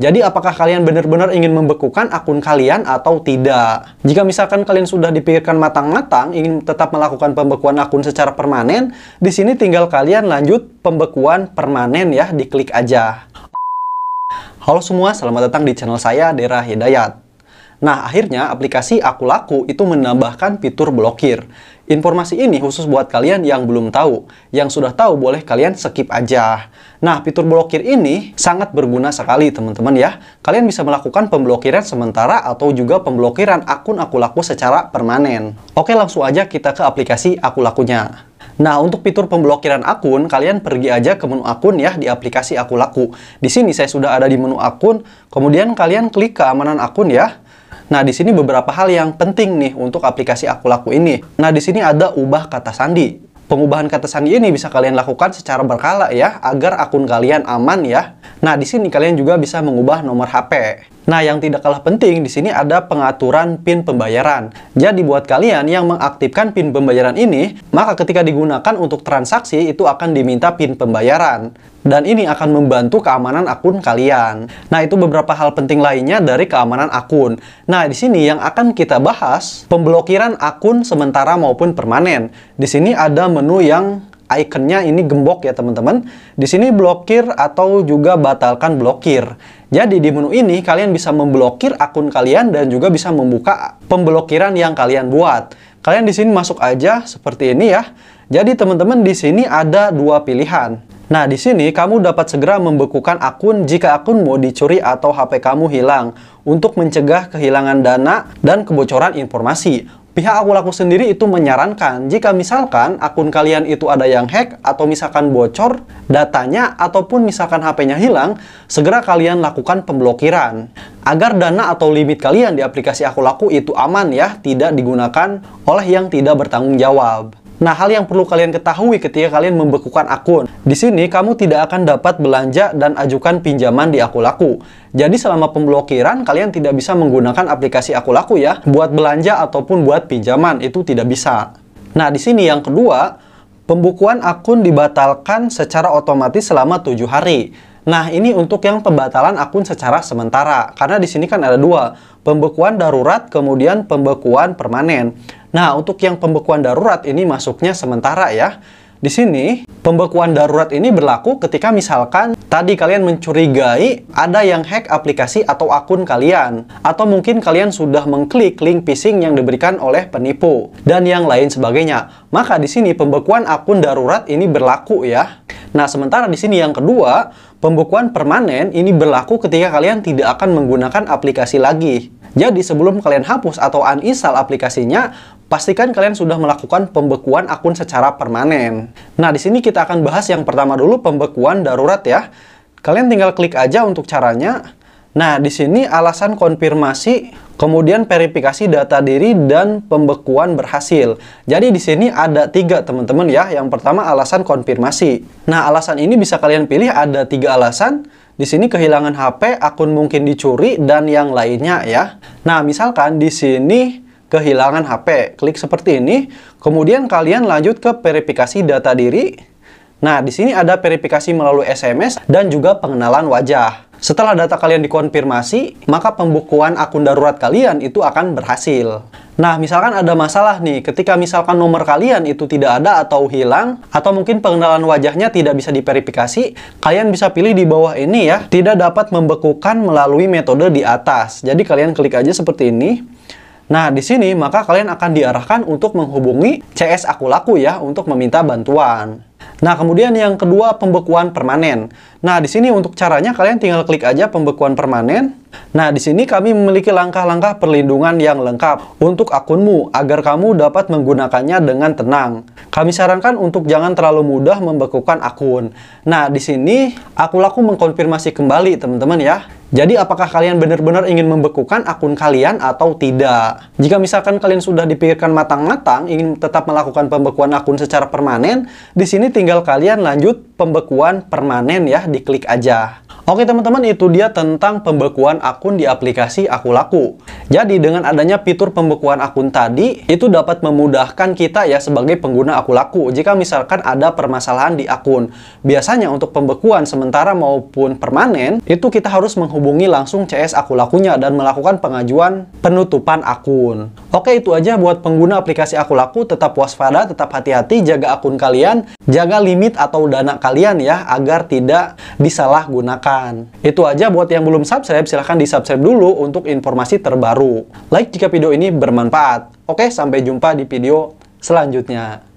Jadi apakah kalian benar-benar ingin membekukan akun kalian atau tidak? Jika misalkan kalian sudah dipikirkan matang-matang ingin tetap melakukan pembekuan akun secara permanen, di sini tinggal kalian lanjut pembekuan permanen ya, diklik aja. Halo semua, selamat datang di channel saya Dera Hidayat. Nah, akhirnya aplikasi Aku Laku itu menambahkan fitur blokir. Informasi ini khusus buat kalian yang belum tahu. Yang sudah tahu boleh kalian skip aja. Nah, fitur blokir ini sangat berguna sekali teman-teman ya. Kalian bisa melakukan pemblokiran sementara atau juga pemblokiran akun Aku Laku secara permanen. Oke, langsung aja kita ke aplikasi Aku Lakunya. Nah, untuk fitur pemblokiran akun, kalian pergi aja ke menu akun ya di aplikasi Aku Laku. Di sini saya sudah ada di menu akun, kemudian kalian klik keamanan akun ya. Nah, di sini beberapa hal yang penting nih untuk aplikasi Aku Laku ini. Nah, di sini ada ubah kata sandi. Pengubahan kata sandi ini bisa kalian lakukan secara berkala ya, agar akun kalian aman ya. Nah, di sini kalian juga bisa mengubah nomor HP. Nah, yang tidak kalah penting di sini ada pengaturan PIN pembayaran. Jadi buat kalian yang mengaktifkan PIN pembayaran ini, maka ketika digunakan untuk transaksi itu akan diminta PIN pembayaran. Dan ini akan membantu keamanan akun kalian. Nah, itu beberapa hal penting lainnya dari keamanan akun. Nah, di sini yang akan kita bahas pemblokiran akun sementara maupun permanen. Di sini ada menu yang ikonnya ini gembok ya teman-teman. Di sini blokir atau juga batalkan blokir. Jadi di menu ini kalian bisa memblokir akun kalian dan juga bisa membuka pemblokiran yang kalian buat. Kalian di sini masuk aja seperti ini ya. Jadi teman-teman di sini ada dua pilihan. Nah, di sini kamu dapat segera membekukan akun jika akun mau dicuri atau HP kamu hilang untuk mencegah kehilangan dana dan kebocoran informasi. Pihak aku laku sendiri itu menyarankan jika misalkan akun kalian itu ada yang hack atau misalkan bocor datanya ataupun misalkan HP-nya hilang, segera kalian lakukan pemblokiran agar dana atau limit kalian di aplikasi aku laku itu aman ya, tidak digunakan oleh yang tidak bertanggung jawab. Nah, hal yang perlu kalian ketahui ketika kalian membekukan akun. Di sini, kamu tidak akan dapat belanja dan ajukan pinjaman di Aku Laku. Jadi, selama pemblokiran, kalian tidak bisa menggunakan aplikasi Aku Laku ya, buat belanja ataupun buat pinjaman, itu tidak bisa. Nah, di sini yang kedua, pembukuan akun dibatalkan secara otomatis selama tujuh hari. Nah, ini untuk yang pembatalan akun secara sementara, karena di sini kan ada dua, pembekuan darurat, kemudian pembekuan permanen. Nah, untuk yang pembekuan darurat ini masuknya sementara ya. Di sini, pembekuan darurat ini berlaku ketika misalkan tadi kalian mencurigai ada yang hack aplikasi atau akun kalian. Atau mungkin kalian sudah mengklik link phishing yang diberikan oleh penipu. Dan yang lain sebagainya. Maka di sini pembekuan akun darurat ini berlaku ya. Nah, sementara di sini yang kedua, pembukuan permanen ini berlaku ketika kalian tidak akan menggunakan aplikasi lagi. Jadi, sebelum kalian hapus atau uninstall aplikasinya, pastikan kalian sudah melakukan pembekuan akun secara permanen. Nah, di sini kita akan bahas yang pertama dulu pembekuan darurat ya. Kalian tinggal klik aja untuk caranya. Nah, di sini alasan konfirmasi, kemudian verifikasi data diri dan pembekuan berhasil. Jadi di sini ada tiga teman-teman ya. Yang pertama alasan konfirmasi. Nah, alasan ini bisa kalian pilih ada tiga alasan. Di sini kehilangan HP, akun mungkin dicuri, dan yang lainnya ya. Nah, misalkan di sini kehilangan HP. Klik seperti ini, kemudian kalian lanjut ke verifikasi data diri. Nah, di sini ada verifikasi melalui SMS dan juga pengenalan wajah. Setelah data kalian dikonfirmasi, maka pembukuan akun darurat kalian itu akan berhasil. Nah, misalkan ada masalah nih, ketika misalkan nomor kalian itu tidak ada atau hilang, atau mungkin pengenalan wajahnya tidak bisa diverifikasi, kalian bisa pilih di bawah ini ya, tidak dapat membekukan melalui metode di atas. Jadi kalian klik aja seperti ini. Nah, di sini maka kalian akan diarahkan untuk menghubungi CS Akulaku ya, untuk meminta bantuan. Nah, kemudian yang kedua pembekuan permanen. Nah, di sini untuk caranya kalian tinggal klik aja pembekuan permanen. Nah, di sini kami memiliki langkah-langkah perlindungan yang lengkap untuk akunmu agar kamu dapat menggunakannya dengan tenang. Kami sarankan untuk jangan terlalu mudah membekukan akun. Nah, di sini aku laku mengkonfirmasi kembali teman-teman ya. Jadi apakah kalian benar-benar ingin membekukan akun kalian atau tidak? Jika misalkan kalian sudah dipikirkan matang-matang ingin tetap melakukan pembekuan akun secara permanen, di sini tinggal kalian lanjut pembekuan permanen ya, diklik aja. Oke teman-teman, itu dia tentang pembekuan akun di aplikasi AkuLaku. Jadi dengan adanya fitur pembekuan akun tadi, itu dapat memudahkan kita ya sebagai pengguna AkuLaku jika misalkan ada permasalahan di akun. Biasanya untuk pembekuan sementara maupun permanen, itu kita harus menghubungi langsung CS Aku Lakunya dan melakukan pengajuan penutupan akun. Oke itu aja buat pengguna aplikasi Aku Laku, tetap waspada, tetap hati-hati, jaga akun kalian, jaga limit atau dana kalian ya, agar tidak disalahgunakan. Itu aja buat yang belum subscribe, silahkan di-subscribe dulu untuk informasi terbaru. Like jika video ini bermanfaat. Oke, sampai jumpa di video selanjutnya.